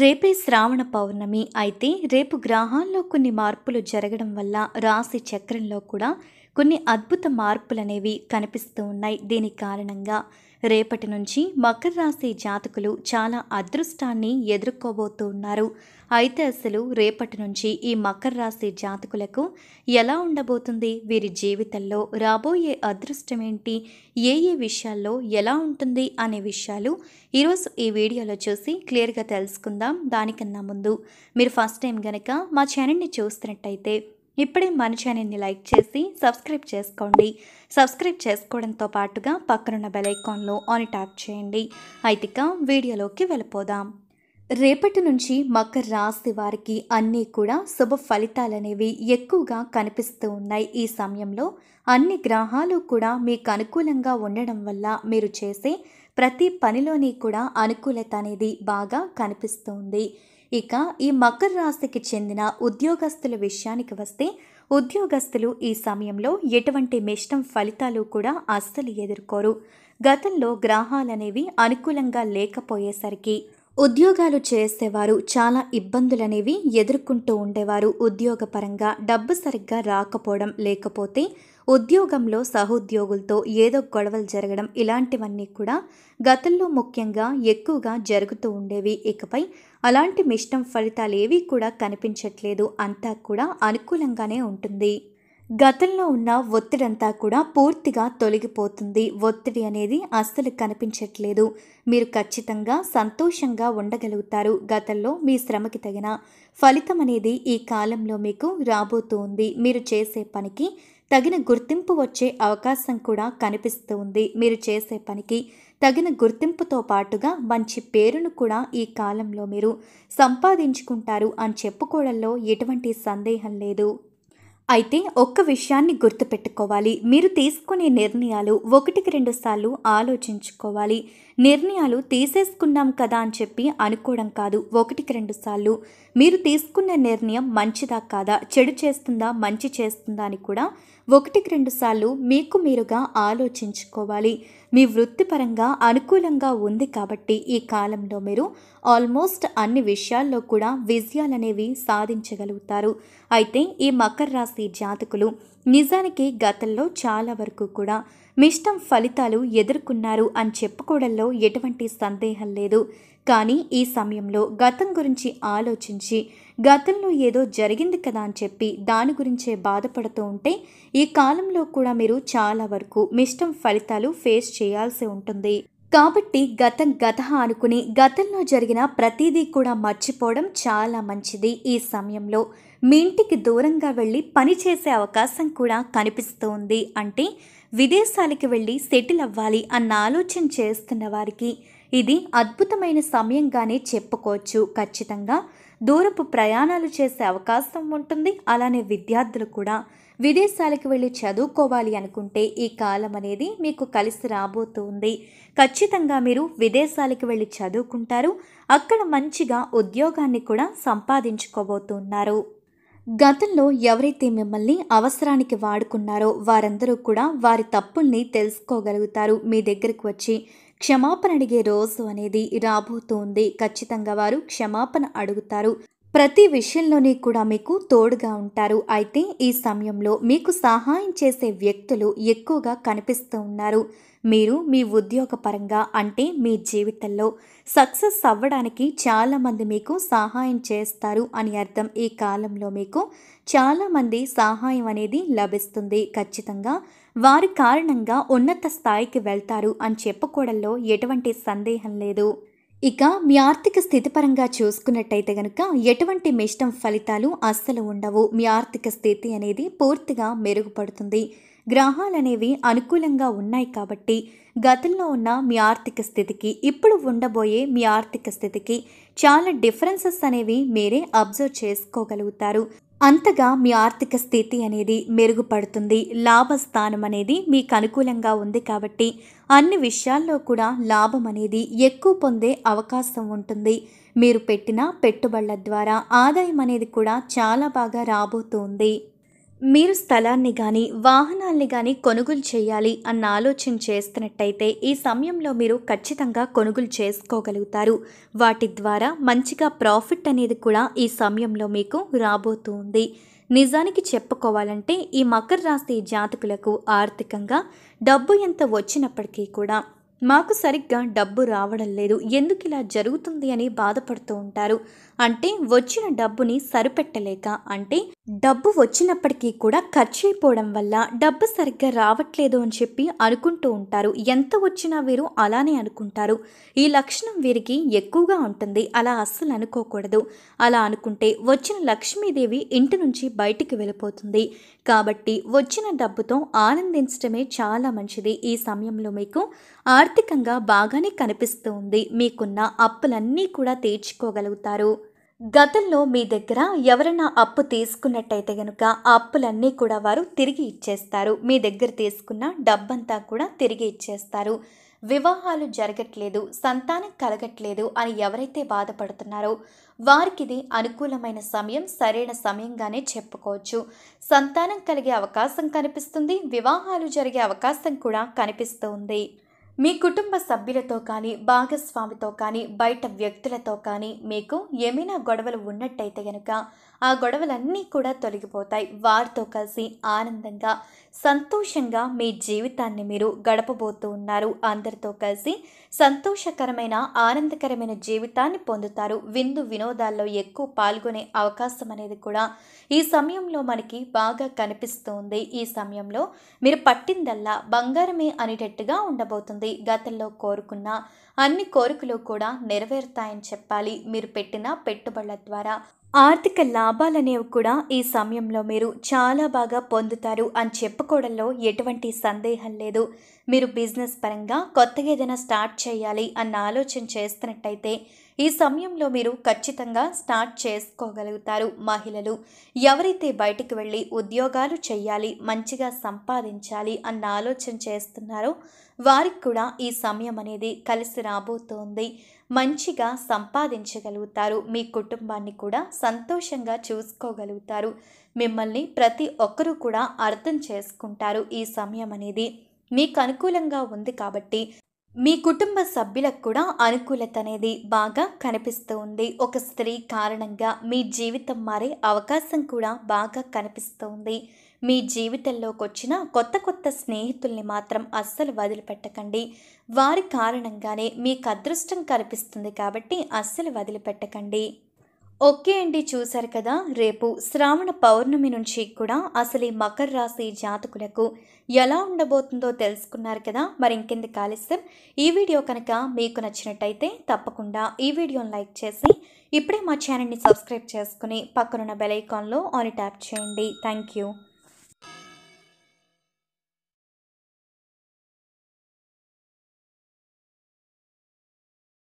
రేపే శ్రావణ పౌర్ణమి అయితే రేపు గ్రహాల్లో కొన్ని మార్పులు జరగడం వల్ల రాశి చక్రంలో కూడా కొన్ని అద్భుత మార్పులనేవి కనిపిస్తూ ఉన్నాయి దీని కారణంగా రేపటి నుంచి మకర రాశి జాతకులు చాలా అదృష్టాన్ని ఎదుర్కోబోతూ ఉన్నారు అయితే అసలు రేపటి నుంచి ఈ మకర రాశి జాతకులకు ఎలా ఉండబోతుంది వీరి జీవితంలో రాబోయే అదృష్టం ఏంటి ఏ ఏ విషయాల్లో ఎలా ఉంటుంది అనే విషయాలు ఈరోజు ఈ వీడియోలో చూసి క్లియర్గా తెలుసుకుందాం దానికన్నా ముందు మీరు ఫస్ట్ టైం గనక మా ఛానల్ని చూస్తున్నట్టయితే ఇప్పుడే మన ఛానల్ని లైక్ చేసి సబ్స్క్రైబ్ చేసుకోండి సబ్స్క్రైబ్ చేసుకోవడంతో పాటుగా పక్కనున్న బెలైకాన్లో ఆన్ ట్యాప్ చేయండి అయితే వీడియోలోకి వెళ్ళిపోదాం రేపటి నుంచి మకర రాశి వారికి అన్నీ కూడా శుభ ఫలితాలనేవి ఎక్కువగా కనిపిస్తూ ఉన్నాయి ఈ సమయంలో అన్ని గ్రహాలు కూడా మీకు అనుకూలంగా ఉండడం వల్ల మీరు చేసే ప్రతి పనిలోని కూడా అనుకూలత అనేది బాగా కనిపిస్తుంది ఇక ఈ మకర రాశికి చెందిన ఉద్యోగస్తుల విషయానికి వస్తే ఉద్యోగస్తులు ఈ సమయంలో ఎటువంటి మిష్టం ఫలితాలు కూడా అస్సలు ఎదుర్కోరు గతంలో గ్రహాలనేవి అనుకూలంగా లేకపోయేసరికి ఉద్యోగాలు చేసేవారు చాలా ఇబ్బందులనేవి ఎదుర్కొంటూ ఉండేవారు ఉద్యోగపరంగా డబ్బు సరిగ్గా రాకపోవడం లేకపోతే ఉద్యోగంలో సహోద్యోగులతో ఏదో గొడవలు జరగడం ఇలాంటివన్నీ కూడా గతంలో ముఖ్యంగా ఎక్కువగా జరుగుతూ ఉండేవి ఇకపై అలాంటి మిష్టం ఫలితాలు ఏవీ కూడా కనిపించట్లేదు అంతా కూడా అనుకూలంగానే ఉంటుంది గతంలో ఉన్న ఒత్తిడంతా కూడా పూర్తిగా తొలగిపోతుంది ఒత్తిడి అనేది అస్సలు కనిపించట్లేదు మీరు ఖచ్చితంగా సంతోషంగా ఉండగలుగుతారు గతంలో మీ శ్రమకి తగిన ఫలితం అనేది ఈ కాలంలో మీకు రాబోతుంది మీరు చేసే పనికి తగిన గుర్తింపు వచ్చే అవకాశం కూడా ఉంది మీరు చేసే పనికి తగిన గుర్తింపుతో పాటుగా మంచి పేరును కూడా ఈ కాలంలో మీరు సంపాదించుకుంటారు అని చెప్పుకోవడంలో ఎటువంటి సందేహం లేదు అయితే ఒక్క విషయాన్ని గుర్తుపెట్టుకోవాలి మీరు తీసుకునే నిర్ణయాలు ఒకటికి రెండు సార్లు ఆలోచించుకోవాలి నిర్ణయాలు తీసేసుకున్నాం కదా అని చెప్పి అనుకోవడం కాదు ఒకటికి రెండు సార్లు మీరు తీసుకున్న నిర్ణయం మంచిదా కాదా చెడు చేస్తుందా మంచి చేస్తుందా అని కూడా ఒకటికి రెండు సార్లు మీకు మీరుగా ఆలోచించుకోవాలి మీ వృత్తిపరంగా అనుకూలంగా ఉంది కాబట్టి ఈ కాలంలో మీరు ఆల్మోస్ట్ అన్ని విషయాల్లో కూడా విజయాలనేవి సాధించగలుగుతారు అయితే ఈ మకర రాశి జాతకులు నిజానికి గతంలో చాలా వరకు కూడా మిష్టం ఫలితాలు ఎదుర్కొన్నారు అని చెప్పుకోవడంలో ఎటువంటి సందేహం లేదు కానీ ఈ సమయంలో గతం గురించి ఆలోచించి గతంలో ఏదో జరిగింది కదా అని చెప్పి దాని గురించే బాధపడుతూ ఉంటే ఈ కాలంలో కూడా మీరు చాలా వరకు మిష్టం ఫలితాలు ఫేస్ చేయాల్సి ఉంటుంది కాబట్టి గతం గత అనుకుని గతంలో జరిగిన ప్రతిదీ కూడా మర్చిపోవడం చాలా మంచిది ఈ సమయంలో మీ ఇంటికి దూరంగా వెళ్ళి పనిచేసే అవకాశం కూడా కనిపిస్తూ ఉంది అంటే విదేశాలకి వెళ్ళి సెటిల్ అవ్వాలి అన్న ఆలోచన చేస్తున్న వారికి ఇది అద్భుతమైన సమయంగానే చెప్పుకోవచ్చు ఖచ్చితంగా దూరపు ప్రయాణాలు చేసే అవకాశం ఉంటుంది అలానే విద్యార్థులు కూడా విదేశాలకు వెళ్ళి చదువుకోవాలి అనుకుంటే ఈ కాలం అనేది మీకు కలిసి రాబోతుంది ఖచ్చితంగా మీరు విదేశాలకు వెళ్ళి చదువుకుంటారు అక్కడ మంచిగా ఉద్యోగాన్ని కూడా సంపాదించుకోబోతున్నారు గతంలో ఎవరైతే మిమ్మల్ని అవసరానికి వాడుకున్నారో వారందరూ కూడా వారి తప్పుల్ని తెలుసుకోగలుగుతారు మీ దగ్గరకు వచ్చి క్షమాపణ అడిగే రోజు అనేది రాబోతోంది ఖచ్చితంగా వారు క్షమాపణ అడుగుతారు ప్రతి విషయంలోనే కూడా మీకు తోడుగా ఉంటారు అయితే ఈ సమయంలో మీకు సహాయం చేసే వ్యక్తులు ఎక్కువగా కనిపిస్తూ ఉన్నారు మీరు మీ ఉద్యోగపరంగా అంటే మీ జీవితంలో సక్సెస్ అవ్వడానికి చాలామంది మీకు సహాయం చేస్తారు అని అర్థం ఈ కాలంలో మీకు చాలామంది సహాయం అనేది లభిస్తుంది ఖచ్చితంగా వారి కారణంగా ఉన్నత స్థాయికి వెళ్తారు అని చెప్పుకోవడంలో ఎటువంటి సందేహం లేదు ఇక మీ ఆర్థిక స్థితి పరంగా చూసుకున్నట్టయితే గనుక ఎటువంటి మిష్టం ఫలితాలు అస్సలు ఉండవు మీ ఆర్థిక స్థితి అనేది పూర్తిగా మెరుగుపడుతుంది గ్రహాలనేవి అనుకూలంగా ఉన్నాయి కాబట్టి గతంలో ఉన్న మీ ఆర్థిక స్థితికి ఇప్పుడు ఉండబోయే మీ ఆర్థిక స్థితికి చాలా డిఫరెన్సెస్ అనేవి మీరే అబ్జర్వ్ చేసుకోగలుగుతారు అంతగా మీ ఆర్థిక స్థితి అనేది మెరుగుపడుతుంది లాభస్థానం అనేది మీకు అనుకూలంగా ఉంది కాబట్టి అన్ని విషయాల్లో కూడా లాభం అనేది ఎక్కువ పొందే అవకాశం ఉంటుంది మీరు పెట్టిన పెట్టుబడుల ద్వారా ఆదాయం అనేది కూడా చాలా బాగా రాబోతుంది మీరు స్థలాన్ని కానీ వాహనాల్ని కానీ కొనుగోలు చేయాలి అన్న ఆలోచన చేస్తున్నట్టయితే ఈ సమయంలో మీరు ఖచ్చితంగా కొనుగోలు చేసుకోగలుగుతారు వాటి ద్వారా మంచిగా ప్రాఫిట్ అనేది కూడా ఈ సమయంలో మీకు రాబోతుంది నిజానికి చెప్పుకోవాలంటే ఈ మకర రాశి జాతకులకు ఆర్థికంగా డబ్బు ఎంత వచ్చినప్పటికీ కూడా మాకు సరిగ్గా డబ్బు రావడం లేదు ఎందుకు ఇలా జరుగుతుంది అని బాధపడుతూ ఉంటారు అంటే వచ్చిన డబ్బుని సరిపెట్టలేక అంటే డబ్బు వచ్చినప్పటికీ కూడా ఖర్చు అయిపోవడం వల్ల డబ్బు సరిగ్గా రావట్లేదు అని చెప్పి అనుకుంటూ ఉంటారు ఎంత వచ్చినా వీరు అలానే అనుకుంటారు ఈ లక్షణం వీరికి ఎక్కువగా ఉంటుంది అలా అస్సలు అనుకోకూడదు అలా అనుకుంటే వచ్చిన లక్ష్మీదేవి ఇంటి నుంచి బయటికి వెళ్ళిపోతుంది కాబట్టి వచ్చిన డబ్బుతో ఆనందించడమే చాలా మంచిది ఈ సమయంలో మీకు ఆర్థికంగా బాగానే కనిపిస్తూ ఉంది మీకున్న అప్పులన్నీ కూడా తీర్చుకోగలుగుతారు గతంలో మీ దగ్గర ఎవరైనా అప్పు తీసుకున్నట్టయితే కనుక ఆ అప్పులన్నీ కూడా వారు తిరిగి ఇచ్చేస్తారు మీ దగ్గర తీసుకున్న డబ్బంతా కూడా తిరిగి ఇచ్చేస్తారు వివాహాలు జరగట్లేదు సంతానం కలగట్లేదు అని ఎవరైతే బాధపడుతున్నారో వారికి ఇది అనుకూలమైన సమయం సరైన సమయంగానే చెప్పుకోవచ్చు సంతానం కలిగే అవకాశం కనిపిస్తుంది వివాహాలు జరిగే అవకాశం కూడా కనిపిస్తుంది మీ కుటుంబ సభ్యులతో కానీ భాగస్వామితో కానీ బయట వ్యక్తులతో కానీ మీకు ఏమైనా గొడవలు ఉన్నట్టయితే కనుక ఆ గొడవలన్నీ కూడా తొలగిపోతాయి వారితో కలిసి ఆనందంగా సంతోషంగా మీ జీవితాన్ని మీరు గడపబోతూ ఉన్నారు అందరితో కలిసి సంతోషకరమైన ఆనందకరమైన జీవితాన్ని పొందుతారు విందు వినోదాల్లో ఎక్కువ పాల్గొనే అవకాశం అనేది కూడా ఈ సమయంలో మనకి బాగా కనిపిస్తుంది ఈ సమయంలో మీరు పట్టిందల్లా బంగారమే అనేటట్టుగా ఉండబోతుంది గతంలో కోరుకున్న అన్ని కోరికలు కూడా నెరవేరుతాయని చెప్పాలి మీరు పెట్టిన పెట్టుబడుల ద్వారా ఆర్థిక లాభాలనేవి కూడా ఈ సమయంలో మీరు చాలా బాగా పొందుతారు అని చెప్పుకోవడంలో ఎటువంటి సందేహం లేదు మీరు బిజినెస్ పరంగా కొత్తగా ఏదైనా స్టార్ట్ చేయాలి అన్న ఆలోచన చేస్తున్నట్టయితే ఈ సమయంలో మీరు ఖచ్చితంగా స్టార్ట్ చేసుకోగలుగుతారు మహిళలు ఎవరైతే బయటికి వెళ్ళి ఉద్యోగాలు చేయాలి మంచిగా సంపాదించాలి అన్న ఆలోచన చేస్తున్నారో వారికి కూడా ఈ సమయం అనేది కలిసి రాబోతోంది మంచిగా సంపాదించగలుగుతారు మీ కుటుంబాన్ని కూడా సంతోషంగా చూసుకోగలుగుతారు మిమ్మల్ని ప్రతి ఒక్కరూ కూడా అర్థం చేసుకుంటారు ఈ సమయం అనేది మీకు అనుకూలంగా ఉంది కాబట్టి మీ కుటుంబ సభ్యులకు కూడా అనుకూలత అనేది బాగా కనిపిస్తూ ఉంది ఒక స్త్రీ కారణంగా మీ జీవితం మారే అవకాశం కూడా బాగా కనిపిస్తూ ఉంది మీ జీవితంలోకి వచ్చిన కొత్త కొత్త స్నేహితుల్ని మాత్రం అస్సలు వదిలిపెట్టకండి వారి కారణంగానే మీకు అదృష్టం కనిపిస్తుంది కాబట్టి అస్సలు వదిలిపెట్టకండి ఓకే అండి చూశారు కదా రేపు శ్రావణ పౌర్ణమి నుంచి కూడా అసలు ఈ మకర రాశి జాతకులకు ఎలా ఉండబోతుందో తెలుసుకున్నారు కదా మరి ఇంకెందు కాలుస్తాం ఈ వీడియో కనుక మీకు నచ్చినట్టయితే తప్పకుండా ఈ వీడియోని లైక్ చేసి ఇప్పుడే మా ఛానల్ని సబ్స్క్రైబ్ చేసుకుని పక్కనున్న బెల్ ఐకాన్లో ఆన్ ట్యాప్ చేయండి థ్యాంక్ యూ